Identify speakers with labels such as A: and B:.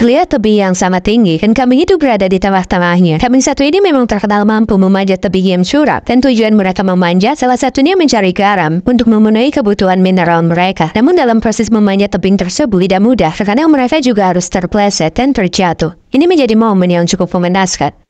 A: Terlihat tebing yang sangat tinggi dan kambing itu berada di tengah-tengahnya. Kambing satu ini memang terkenal mampu memanjat tebing yang curam dan tujuan mereka memanjat salah satunya mencari garam untuk memenuhi kebutuhan mineral mereka. Namun dalam proses memanjat tebing tersebut tidak mudah, terkadang mereka juga harus terpleset dan terjatuh. Ini menjadi momen yang cukup mengenaskan.